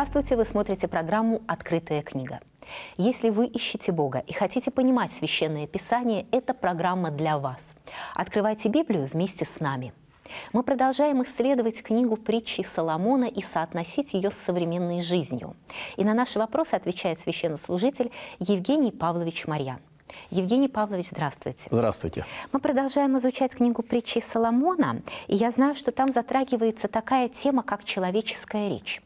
Здравствуйте! Вы смотрите программу «Открытая книга». Если вы ищете Бога и хотите понимать Священное Писание, эта программа для вас. Открывайте Библию вместе с нами. Мы продолжаем исследовать книгу притчи Соломона и соотносить ее с современной жизнью. И на наши вопросы отвечает священнослужитель Евгений Павлович Марьян. Евгений Павлович, здравствуйте. Здравствуйте. Мы продолжаем изучать книгу «Притчи Соломона», и я знаю, что там затрагивается такая тема, как человеческая речь.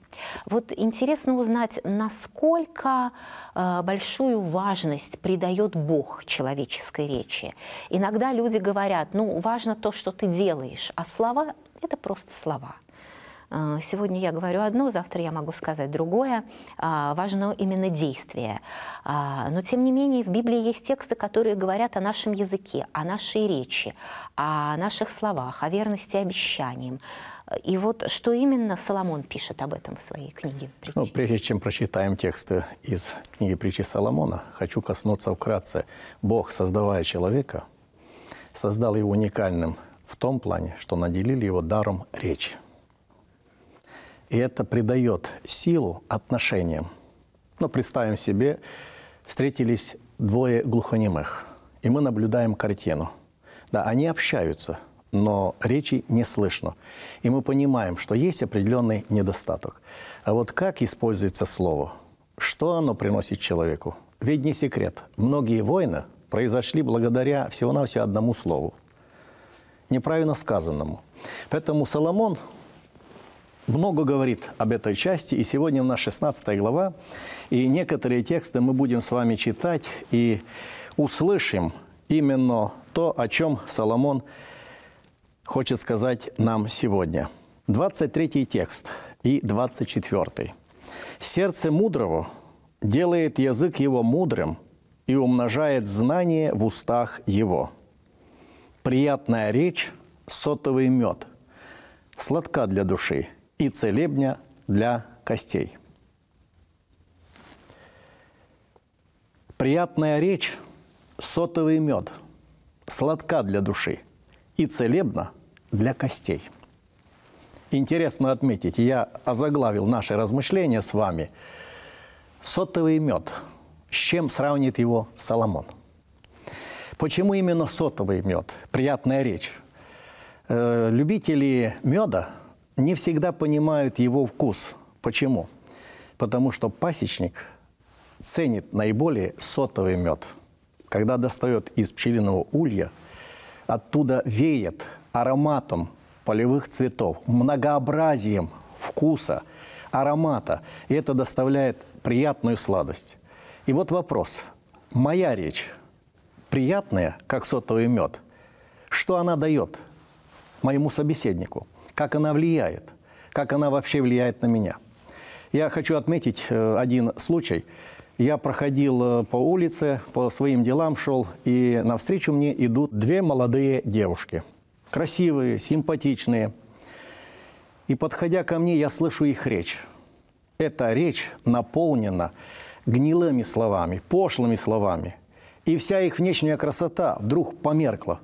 Вот интересно узнать, насколько э, большую важность придает Бог человеческой речи. Иногда люди говорят, ну, важно то, что ты делаешь, а слова – это просто слова. Э, сегодня я говорю одно, завтра я могу сказать другое. Э, важно именно действие. Э, но тем не менее в Библии есть тексты, которые говорят о нашем языке, о нашей речи, о наших словах, о верности обещаниям. И вот что именно Соломон пишет об этом в своей книге Ну, прежде чем прочитаем тексты из книги притчи Соломона, хочу коснуться вкратце. Бог, создавая человека, создал его уникальным в том плане, что наделили его даром речи. И это придает силу отношениям. Но ну, представим себе, встретились двое глухонемых, и мы наблюдаем картину. Да, они общаются, но речи не слышно. И мы понимаем, что есть определенный недостаток. А вот как используется слово? Что оно приносит человеку? Ведь не секрет, многие войны произошли благодаря всего-навсего одному слову, неправильно сказанному. Поэтому Соломон много говорит об этой части, и сегодня у нас 16 глава, и некоторые тексты мы будем с вами читать и услышим именно то, о чем Соломон хочет сказать нам сегодня. 23 текст и 24. «Сердце мудрого делает язык его мудрым и умножает знание в устах его. Приятная речь – сотовый мед, сладка для души – и целебня для костей. Приятная речь – сотовый мед, сладка для души и целебна для костей. Интересно отметить, я озаглавил наши размышления с вами «Сотовый мед. С чем сравнит его Соломон?» Почему именно сотовый мед? Приятная речь. Э, любители меда – не всегда понимают его вкус. Почему? Потому что пасечник ценит наиболее сотовый мед. Когда достает из пчелиного улья, оттуда веет ароматом полевых цветов, многообразием вкуса, аромата. И это доставляет приятную сладость. И вот вопрос. Моя речь приятная, как сотовый мед, что она дает моему собеседнику – как она влияет, как она вообще влияет на меня. Я хочу отметить э, один случай. Я проходил э, по улице, по своим делам шел, и навстречу мне идут две молодые девушки. Красивые, симпатичные. И подходя ко мне, я слышу их речь. Эта речь наполнена гнилыми словами, пошлыми словами. И вся их внешняя красота вдруг померкла.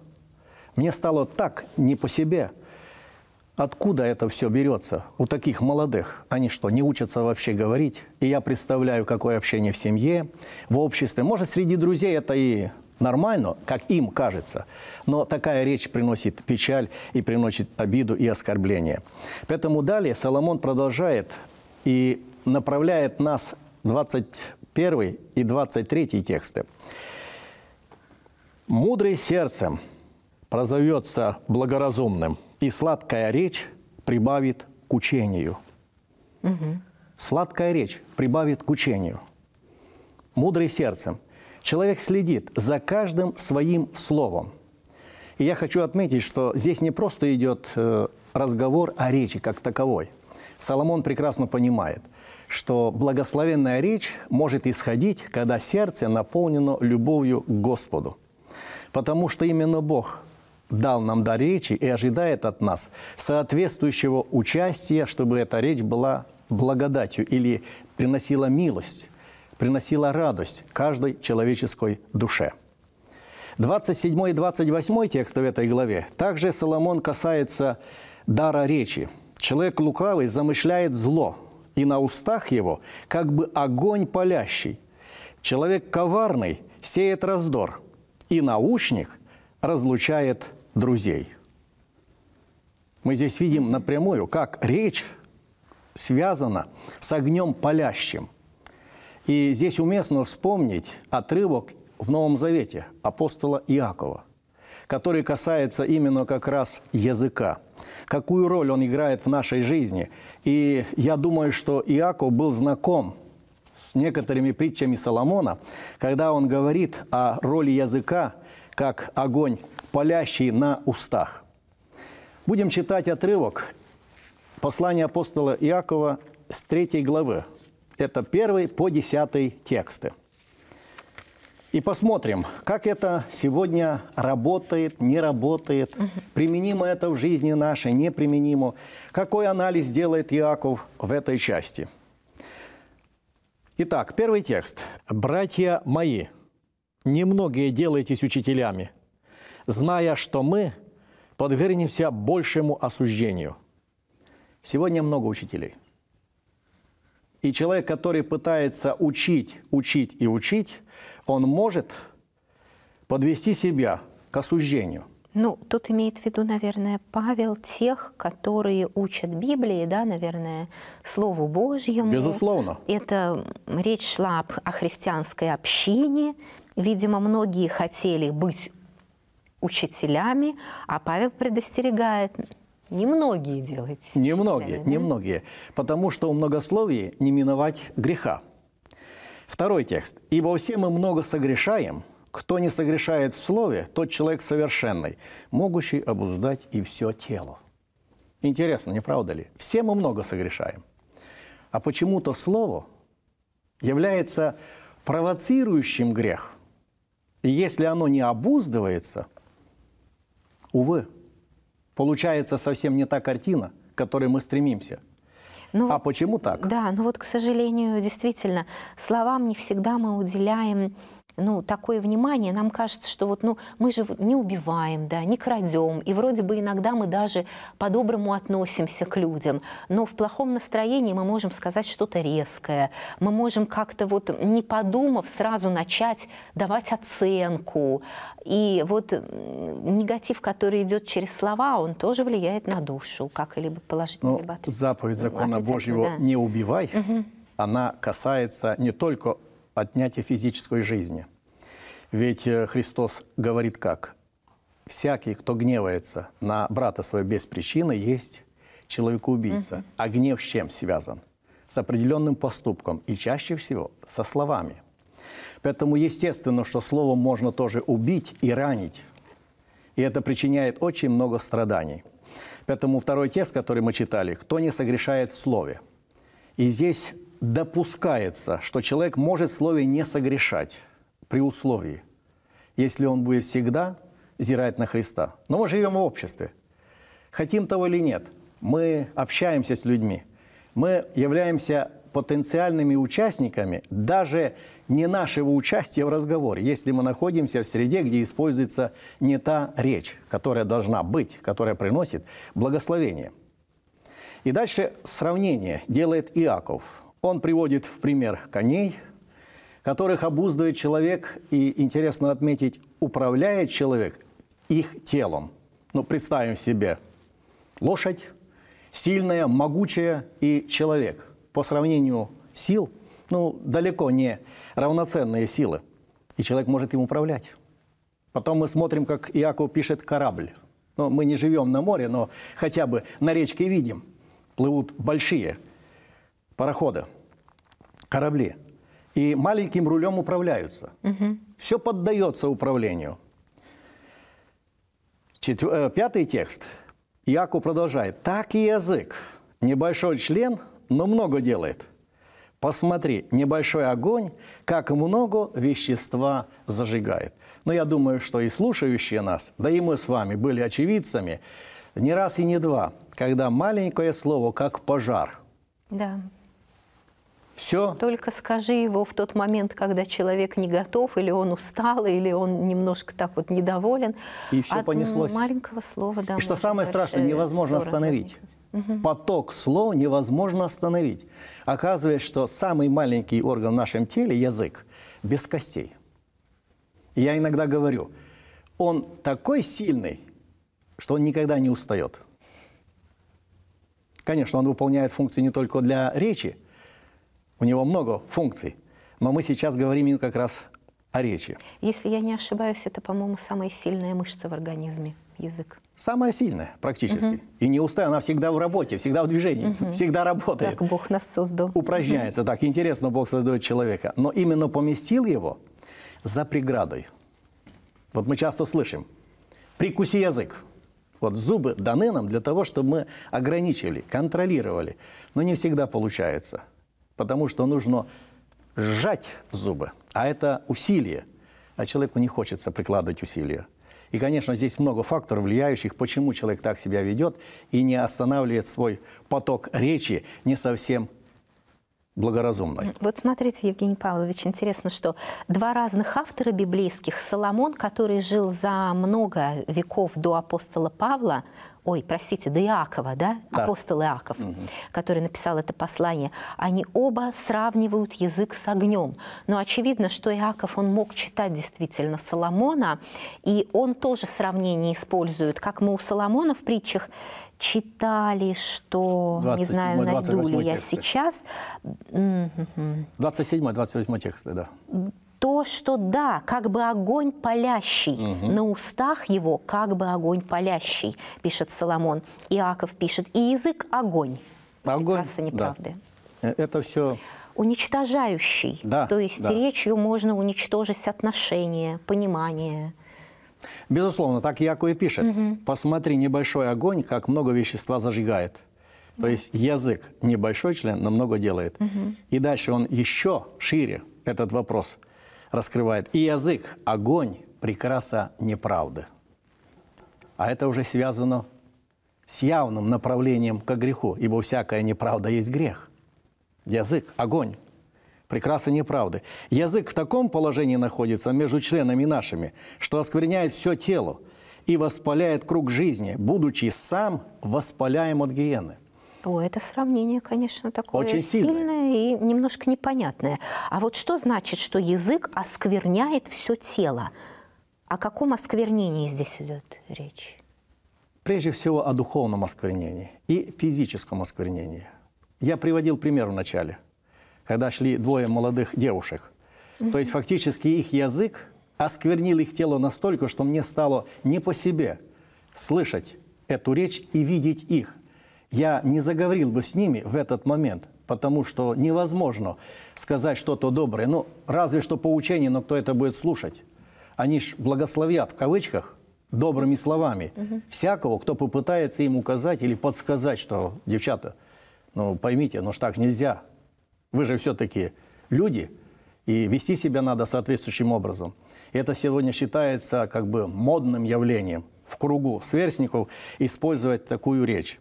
Мне стало так не по себе – Откуда это все берется у таких молодых? Они что, не учатся вообще говорить? И я представляю, какое общение в семье, в обществе. Может, среди друзей это и нормально, как им кажется, но такая речь приносит печаль и приносит обиду и оскорбление. Поэтому далее Соломон продолжает и направляет нас 21 и 23 тексты. «Мудрый сердцем прозовется благоразумным» и сладкая речь прибавит к учению. Угу. Сладкая речь прибавит к учению. Мудрый сердцем. Человек следит за каждым своим словом. И я хочу отметить, что здесь не просто идет э, разговор о речи как таковой. Соломон прекрасно понимает, что благословенная речь может исходить, когда сердце наполнено любовью к Господу. Потому что именно Бог дал нам до речи и ожидает от нас соответствующего участия, чтобы эта речь была благодатью или приносила милость, приносила радость каждой человеческой душе. 27 и 28 текста в этой главе также Соломон касается дара речи. Человек лукавый замышляет зло, и на устах его как бы огонь палящий. Человек коварный сеет раздор, и наушник разлучает друзей. Мы здесь видим напрямую, как речь связана с огнем палящим. И здесь уместно вспомнить отрывок в Новом Завете апостола Иакова, который касается именно как раз языка, какую роль он играет в нашей жизни. И я думаю, что Иаков был знаком с некоторыми притчами Соломона, когда он говорит о роли языка как огонь палящий на устах. Будем читать отрывок послания апостола Иакова с 3 главы. Это 1 по 10 тексты. И посмотрим, как это сегодня работает, не работает, применимо это в жизни нашей, неприменимо, какой анализ делает Иаков в этой части. Итак, первый текст. «Братья мои, немногие делайтесь учителями, зная, что мы подвернемся большему осуждению. Сегодня много учителей. И человек, который пытается учить, учить и учить, он может подвести себя к осуждению – ну, тут имеет в виду, наверное, Павел тех, которые учат Библии, да, наверное, Слову Божьему. Безусловно. Это речь шла об, о христианской общине. Видимо, многие хотели быть учителями, а Павел предостерегает. Немногие делайте. Немногие, да? немногие. Потому что у многословия не миновать греха. Второй текст. «Ибо все мы много согрешаем, кто не согрешает в слове, тот человек совершенный, могущий обуздать и все тело». Интересно, не правда ли? Все мы много согрешаем. А почему-то слово является провоцирующим грех. И если оно не обуздывается – увы, получается совсем не та картина, к которой мы стремимся. Ну, а почему так? Да, ну вот, к сожалению, действительно, словам не всегда мы уделяем ну, такое внимание, нам кажется, что вот, ну, мы же не убиваем, да, не крадем, и вроде бы иногда мы даже по-доброму относимся к людям, но в плохом настроении мы можем сказать что-то резкое, мы можем как-то вот, не подумав, сразу начать давать оценку. И вот негатив, который идет через слова, он тоже влияет на душу, как и либо положительно, ну, либо отрицательно. Заповедь закона Божьего да. «не убивай», угу. она касается не только отнятие физической жизни. Ведь э, Христос говорит как? «Всякий, кто гневается на брата своего без причины, есть человекоубийца». Угу. А гнев с чем связан? С определенным поступком и чаще всего со словами. Поэтому естественно, что словом можно тоже убить и ранить. И это причиняет очень много страданий. Поэтому второй текст, который мы читали, «Кто не согрешает в слове». И здесь допускается, что человек может в слове не согрешать при условии, если он будет всегда взирать на Христа. Но мы живем в обществе. Хотим того или нет, мы общаемся с людьми. Мы являемся потенциальными участниками даже не нашего участия в разговоре, если мы находимся в среде, где используется не та речь, которая должна быть, которая приносит благословение. И дальше сравнение делает Иаков. Он приводит в пример коней, которых обуздывает человек, и, интересно отметить, управляет человек их телом. Ну, представим себе лошадь, сильная, могучая и человек. По сравнению сил, ну, далеко не равноценные силы. И человек может им управлять. Потом мы смотрим, как Иаков пишет корабль. Ну, мы не живем на море, но хотя бы на речке видим. Плывут большие Пароходы, корабли, и маленьким рулем управляются. Угу. Все поддается управлению. Четвер... Э, пятый текст. Яку продолжает. Так и язык. Небольшой член, но много делает. Посмотри, небольшой огонь, как много вещества зажигает. Но я думаю, что и слушающие нас, да и мы с вами были очевидцами, не раз и не два, когда маленькое слово, как пожар, да. Все. Только скажи его в тот момент, когда человек не готов, или он устал, или он немножко так вот недоволен. И все От понеслось. маленького слова, да. И что самое страшное, э, невозможно остановить. Угу. Поток слов невозможно остановить. Оказывается, что самый маленький орган в нашем теле – язык, без костей. Я иногда говорю, он такой сильный, что он никогда не устает. Конечно, он выполняет функции не только для речи – у него много функций, но мы сейчас говорим как раз о речи. Если я не ошибаюсь, это, по-моему, самая сильная мышца в организме язык. Самая сильная практически. Угу. И не устая, она всегда в работе, всегда в движении, угу. всегда работает. Так Бог нас создал. Упражняется, угу. так интересно Бог создает человека. Но именно поместил его за преградой. Вот мы часто слышим, прикуси язык. Вот зубы даны нам для того, чтобы мы ограничили, контролировали. Но не всегда получается потому что нужно сжать зубы, а это усилие, а человеку не хочется прикладывать усилия. И, конечно, здесь много факторов, влияющих, почему человек так себя ведет и не останавливает свой поток речи не совсем благоразумной. Вот смотрите, Евгений Павлович, интересно, что два разных автора библейских, Соломон, который жил за много веков до апостола Павла, ой, простите, до Иакова, да, да. апостол Иаков, угу. который написал это послание, они оба сравнивают язык с огнем. Но очевидно, что Иаков, он мог читать действительно Соломона, и он тоже сравнение использует, как мы у Соломона в притчах читали, что, 27, не знаю, найду ли я тексты. сейчас. 27-28 тексты, да то, что да, как бы огонь палящий, угу. на устах его как бы огонь палящий, пишет Соломон. Иаков пишет, и язык огонь. Огонь, Прекрасно неправды. Да. Э, это все... Уничтожающий. Да, то есть да. речью можно уничтожить отношения, понимание. Безусловно, так Яко и пишет. Угу. «Посмотри, небольшой огонь, как много вещества зажигает». То есть язык, небольшой член, но много делает. Угу. И дальше он еще шире, этот вопрос – раскрывает. И язык – огонь, прекраса неправды. А это уже связано с явным направлением к греху, ибо всякая неправда есть грех. Язык – огонь, прекраса неправды. Язык в таком положении находится между членами нашими, что оскверняет все тело и воспаляет круг жизни, будучи сам воспаляем от гиены – о, это сравнение, конечно, такое Очень сильное. сильное и немножко непонятное. А вот что значит, что язык оскверняет все тело? О каком осквернении здесь идет речь? Прежде всего о духовном осквернении и физическом осквернении. Я приводил пример в начале, когда шли двое молодых девушек. Угу. То есть фактически их язык осквернил их тело настолько, что мне стало не по себе слышать эту речь и видеть их я не заговорил бы с ними в этот момент, потому что невозможно сказать что-то доброе. Ну, разве что поучение, но кто это будет слушать? Они ж благословят, в кавычках, добрыми словами угу. всякого, кто попытается им указать или подсказать, что, девчата, ну, поймите, ну ж так нельзя. Вы же все-таки люди, и вести себя надо соответствующим образом. И это сегодня считается как бы модным явлением в кругу сверстников использовать такую речь.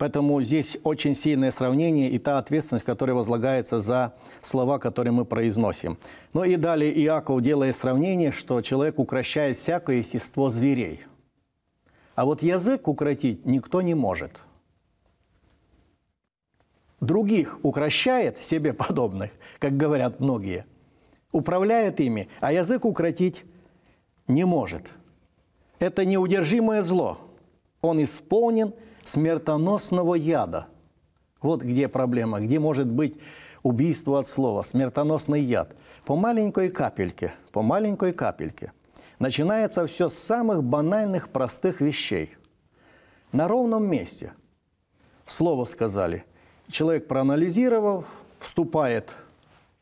Поэтому здесь очень сильное сравнение и та ответственность, которая возлагается за слова, которые мы произносим. Ну и далее Иаков делает сравнение, что человек укращает всякое естество зверей. А вот язык укротить никто не может. Других укращает себе подобных, как говорят многие, управляет ими, а язык укротить не может. Это неудержимое зло. Он исполнен – смертоносного яда. Вот где проблема, где может быть убийство от слова, смертоносный яд. По маленькой капельке, по маленькой капельке. Начинается все с самых банальных, простых вещей. На ровном месте. Слово сказали. Человек проанализировал, вступает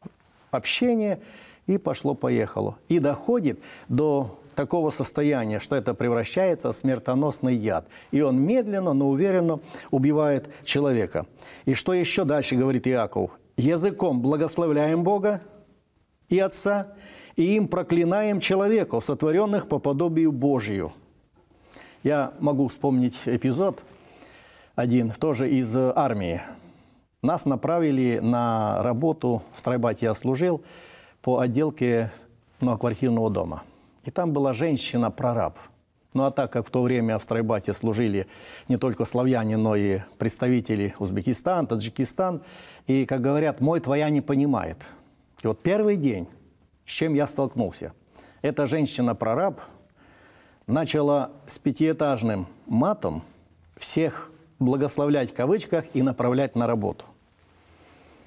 в общение, и пошло-поехало. И доходит до такого состояния, что это превращается в смертоносный яд. И он медленно, но уверенно убивает человека. И что еще дальше говорит Иаков? «Языком благословляем Бога и Отца, и им проклинаем человеков, сотворенных по подобию Божию». Я могу вспомнить эпизод один, тоже из э, армии. Нас направили на работу, в стройбате я служил, по отделке многоквартирного ну, дома – и там была женщина-прораб. Ну а так как в то время в Страйбате служили не только славяне, но и представители Узбекистан, Таджикистан, и, как говорят, мой твоя не понимает. И вот первый день, с чем я столкнулся, эта женщина-прораб начала с пятиэтажным матом всех благословлять в кавычках и направлять на работу.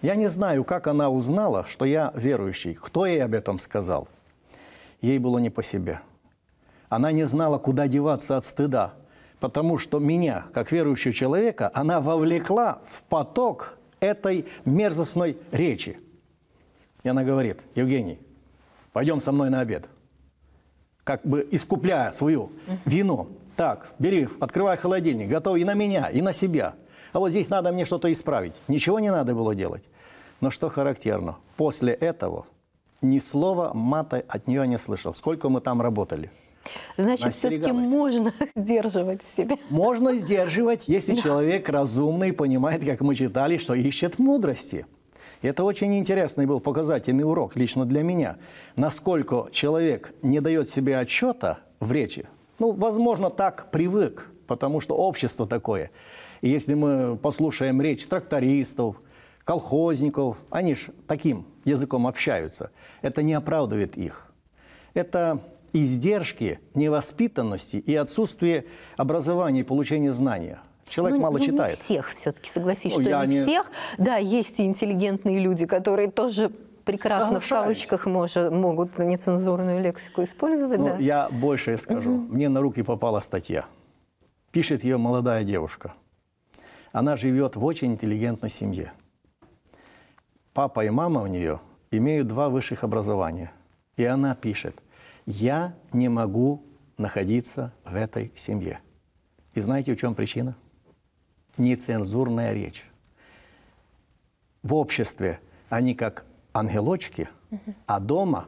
Я не знаю, как она узнала, что я верующий, кто ей об этом сказал – ей было не по себе. Она не знала, куда деваться от стыда, потому что меня, как верующего человека, она вовлекла в поток этой мерзостной речи. И она говорит, Евгений, пойдем со мной на обед. Как бы искупляя свою вину. Так, бери, открывай холодильник, готовь и на меня, и на себя. А вот здесь надо мне что-то исправить. Ничего не надо было делать. Но что характерно, после этого ни слова мата от нее не слышал. Сколько мы там работали? Значит, все-таки можно сдерживать себя. Можно сдерживать, если да. человек разумный понимает, как мы читали, что ищет мудрости. Это очень интересный был показательный урок лично для меня. Насколько человек не дает себе отчета в речи, ну, возможно, так привык, потому что общество такое. И если мы послушаем речь трактористов, колхозников, они же таким языком общаются, это не оправдывает их. Это издержки невоспитанности и отсутствие образования и получения знания. Человек ну, мало ну, читает. Не всех все-таки, согласись, ну, что не, не всех. Да, есть и интеллигентные люди, которые тоже прекрасно Соглашаюсь. в кавычках может, могут нецензурную лексику использовать. Ну, да? Я больше скажу. Угу. Мне на руки попала статья. Пишет ее молодая девушка. Она живет в очень интеллигентной семье папа и мама у нее имеют два высших образования. И она пишет, я не могу находиться в этой семье. И знаете, в чем причина? Нецензурная речь. В обществе они как ангелочки, а дома,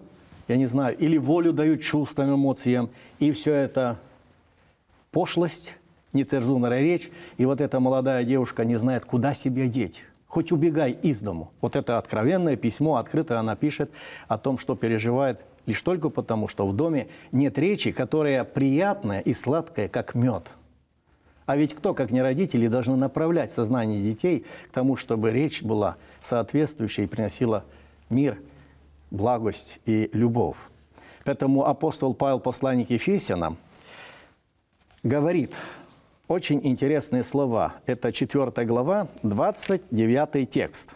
я не знаю, или волю дают чувствам, эмоциям, и все это пошлость, нецензурная речь, и вот эта молодая девушка не знает, куда себя деть хоть убегай из дому. Вот это откровенное письмо, открыто она пишет о том, что переживает лишь только потому, что в доме нет речи, которая приятная и сладкая, как мед. А ведь кто, как не родители, должны направлять сознание детей к тому, чтобы речь была соответствующей и приносила мир, благость и любовь. Поэтому апостол Павел, посланник Ефесянам, говорит очень интересные слова. Это 4 глава, 29 текст.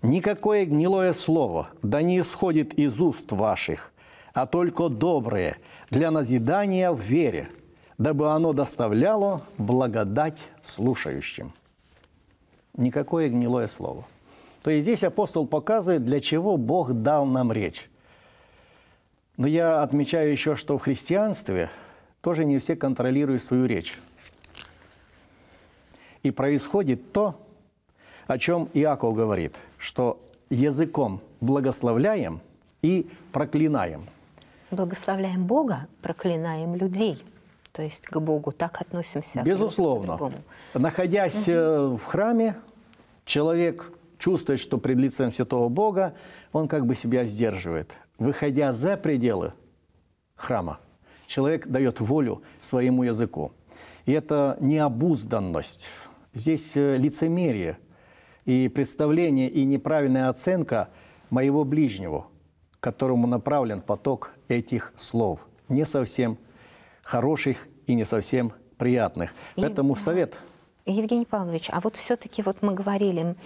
«Никакое гнилое слово да не исходит из уст ваших, а только доброе для назидания в вере, дабы оно доставляло благодать слушающим». Никакое гнилое слово. То есть здесь апостол показывает, для чего Бог дал нам речь. Но я отмечаю еще, что в христианстве тоже не все контролируют свою речь. И происходит то, о чем Иаков говорит, что языком благословляем и проклинаем. Благословляем Бога, проклинаем людей. То есть к Богу так относимся. Безусловно. Находясь угу. в храме, человек чувствует, что пред лицем Святого Бога он как бы себя сдерживает. Выходя за пределы храма, человек дает волю своему языку. И это необузданность. Здесь э, лицемерие и представление, и неправильная оценка моего ближнего, которому направлен поток этих слов. Не совсем хороших и не совсем приятных. И... Поэтому совет Евгений Павлович, а вот все-таки вот мы говорили,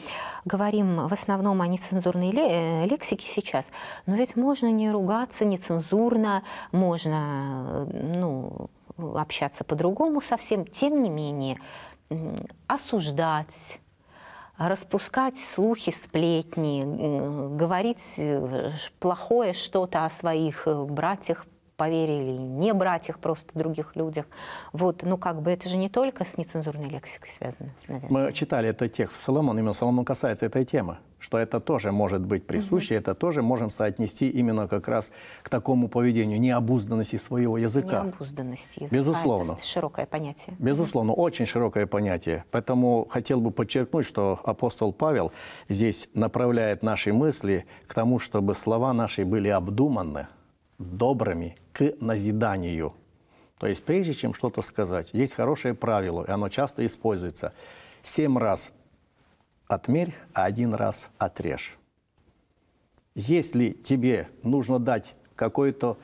говорим в основном о нецензурной э, лексике сейчас, но ведь можно не ругаться нецензурно, можно э, ну, общаться по-другому совсем. Тем не менее, осуждать, распускать слухи, сплетни, говорить э, плохое что-то о своих э, братьях поверили, и не брать их просто других людях. Вот, ну как бы это же не только с нецензурной лексикой связано, наверное. Мы читали этот текст Соломон, именно Соломон касается этой темы, что это тоже может быть присуще, угу. это тоже можем соотнести именно как раз к такому поведению, необузданности своего языка. Необузданности языка. Безусловно. Это широкое понятие. Безусловно, угу. очень широкое понятие. Поэтому хотел бы подчеркнуть, что апостол Павел здесь направляет наши мысли к тому, чтобы слова наши были обдуманы, добрыми к назиданию. То есть прежде чем что-то сказать, есть хорошее правило, и оно часто используется. Семь раз отмерь, а один раз отрежь. Если тебе нужно дать какой-то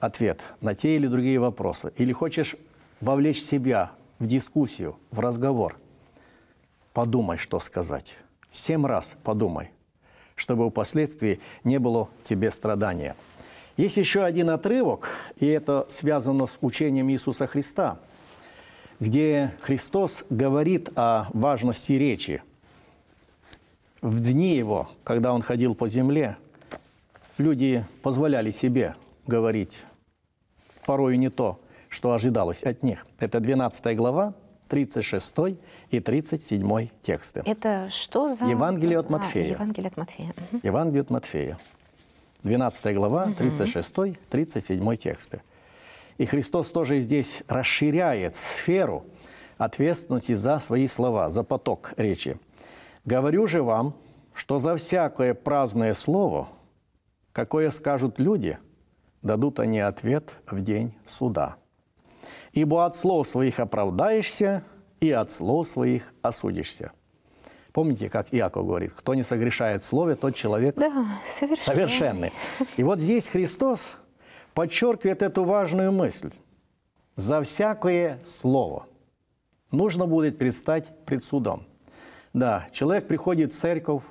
ответ на те или другие вопросы, или хочешь вовлечь себя в дискуссию, в разговор, подумай, что сказать. Семь раз подумай, чтобы впоследствии не было тебе страдания. Есть еще один отрывок, и это связано с учением Иисуса Христа, где Христос говорит о важности речи. В дни его, когда он ходил по земле, люди позволяли себе говорить порою не то, что ожидалось от них. Это 12 глава, 36 и 37 тексты. Это что за... Евангелие от Матфея. А, Евангелие от Матфея. Евангелие от Матфея. 12 глава, 36-37 тексты. И Христос тоже здесь расширяет сферу ответственности за свои слова, за поток речи. «Говорю же вам, что за всякое праздное слово, какое скажут люди, дадут они ответ в день суда. Ибо от слов своих оправдаешься, и от слов своих осудишься». Помните, как Иаков говорит, кто не согрешает в слове, тот человек да, совершенный. совершенный. И вот здесь Христос подчеркивает эту важную мысль. За всякое слово нужно будет предстать пред судом. Да, человек приходит в церковь,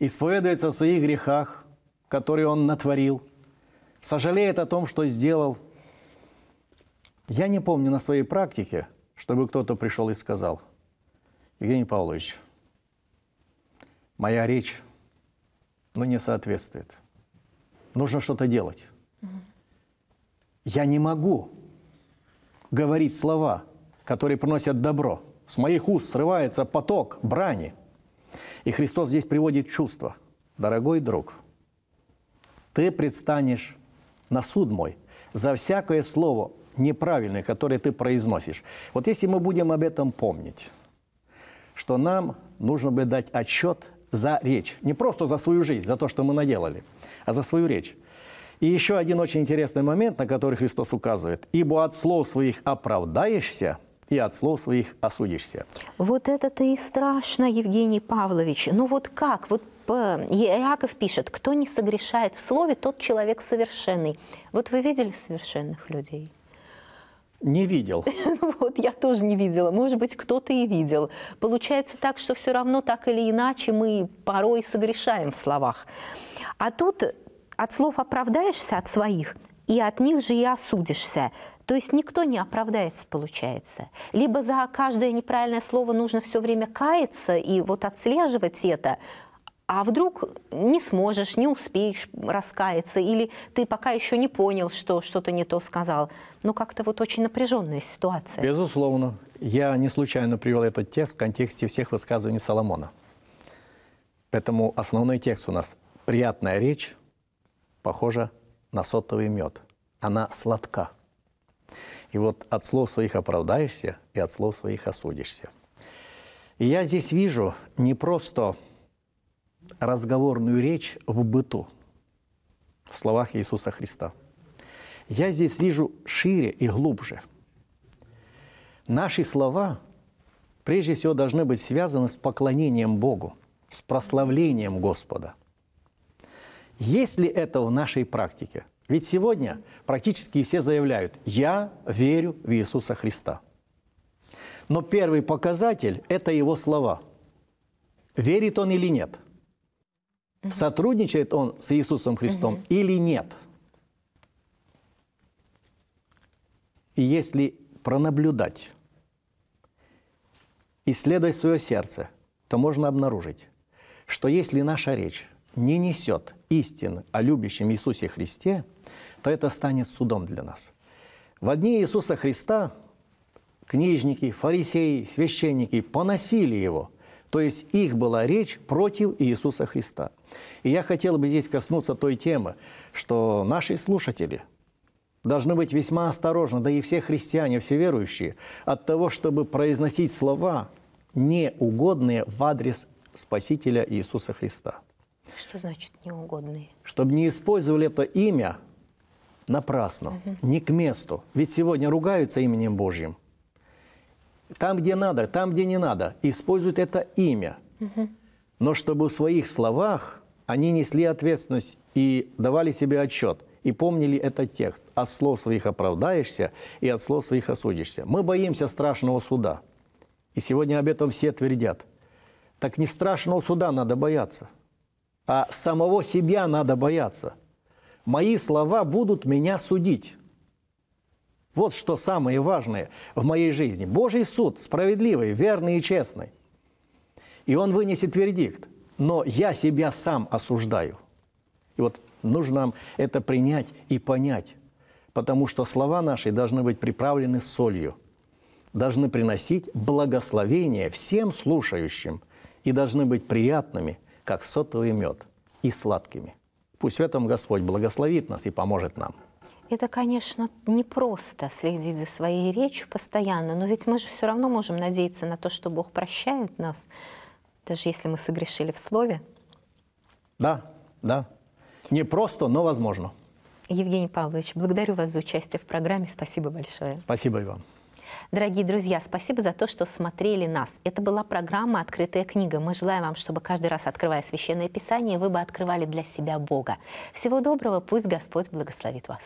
исповедуется в своих грехах, которые он натворил, сожалеет о том, что сделал. Я не помню на своей практике, чтобы кто-то пришел и сказал, Евгений Павлович, моя речь ну, не соответствует. Нужно что-то делать. Я не могу говорить слова, которые приносят добро. С моих уст срывается поток брани. И Христос здесь приводит чувство. Дорогой друг, ты предстанешь на суд мой за всякое слово неправильное, которое ты произносишь. Вот если мы будем об этом помнить, что нам нужно бы дать отчет за речь. Не просто за свою жизнь, за то, что мы наделали, а за свою речь. И еще один очень интересный момент, на который Христос указывает. «Ибо от слов своих оправдаешься, и от слов своих осудишься». Вот это-то и страшно, Евгений Павлович. Ну вот как? Вот э, Иаков пишет, кто не согрешает в слове, тот человек совершенный. Вот вы видели совершенных людей? Не видел. Ну вот, я тоже не видела. Может быть, кто-то и видел. Получается так, что все равно так или иначе мы порой согрешаем в словах. А тут от слов оправдаешься от своих, и от них же и осудишься. То есть никто не оправдается, получается. Либо за каждое неправильное слово нужно все время каяться и вот отслеживать это, а вдруг не сможешь, не успеешь раскаяться, или ты пока еще не понял, что что-то не то сказал. Ну, как-то вот очень напряженная ситуация. Безусловно. Я не случайно привел этот текст в контексте всех высказываний Соломона. Поэтому основной текст у нас «Приятная речь похожа на сотовый мед. Она сладка». И вот от слов своих оправдаешься и от слов своих осудишься. И я здесь вижу не просто разговорную речь в быту, в словах Иисуса Христа. Я здесь вижу шире и глубже. Наши слова прежде всего должны быть связаны с поклонением Богу, с прославлением Господа. Есть ли это в нашей практике? Ведь сегодня практически все заявляют «Я верю в Иисуса Христа». Но первый показатель – это его слова. Верит он или нет – Сотрудничает он с Иисусом Христом угу. или нет? И если пронаблюдать, исследовать свое сердце, то можно обнаружить, что если наша речь не несет истины о любящем Иисусе Христе, то это станет судом для нас. В одни Иисуса Христа книжники, фарисеи, священники поносили его – то есть их была речь против Иисуса Христа. И я хотел бы здесь коснуться той темы, что наши слушатели должны быть весьма осторожны, да и все христиане, все верующие, от того, чтобы произносить слова, неугодные в адрес Спасителя Иисуса Христа. Что значит неугодные? Чтобы не использовали это имя напрасно, угу. не к месту. Ведь сегодня ругаются именем Божьим – там, где надо, там, где не надо, используют это имя. Угу. Но чтобы в своих словах они несли ответственность и давали себе отчет, и помнили этот текст. От слов своих оправдаешься, и от слов своих осудишься. Мы боимся страшного суда. И сегодня об этом все твердят. Так не страшного суда надо бояться, а самого себя надо бояться. Мои слова будут меня судить. Вот что самое важное в моей жизни. Божий суд справедливый, верный и честный. И он вынесет вердикт. Но я себя сам осуждаю. И вот нужно нам это принять и понять. Потому что слова наши должны быть приправлены солью. Должны приносить благословение всем слушающим. И должны быть приятными, как сотовый мед, и сладкими. Пусть в этом Господь благословит нас и поможет нам. Это, конечно, непросто следить за своей речью постоянно, но ведь мы же все равно можем надеяться на то, что Бог прощает нас, даже если мы согрешили в слове. Да, да. Непросто, но возможно. Евгений Павлович, благодарю вас за участие в программе. Спасибо большое. Спасибо и вам. Дорогие друзья, спасибо за то, что смотрели нас. Это была программа «Открытая книга». Мы желаем вам, чтобы каждый раз, открывая Священное Писание, вы бы открывали для себя Бога. Всего доброго, пусть Господь благословит вас.